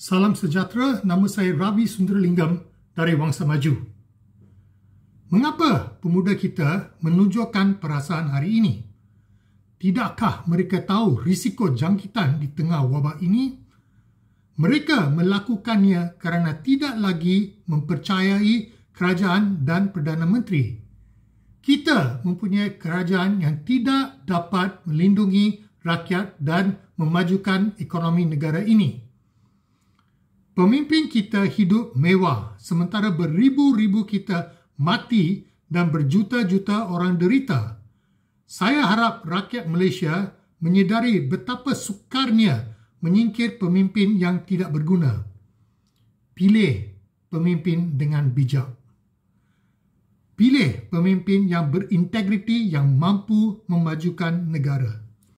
Salam sejahtera, nama saya Ravi Sundralingam dari Wangsa Maju. Mengapa pemuda kita menunjukkan perasaan hari ini? Tidakkah mereka tahu risiko jangkitan di tengah wabak ini? Mereka melakukannya kerana tidak lagi mempercayai kerajaan dan Perdana Menteri. Kita mempunyai kerajaan yang tidak dapat melindungi rakyat dan memajukan ekonomi negara ini. Pemimpin kita hidup mewah sementara beribu-ribu kita mati dan berjuta-juta orang derita. Saya harap rakyat Malaysia menyedari betapa sukarnya menyingkir pemimpin yang tidak berguna. Pilih pemimpin dengan bijak. Pilih pemimpin yang berintegriti yang mampu memajukan negara.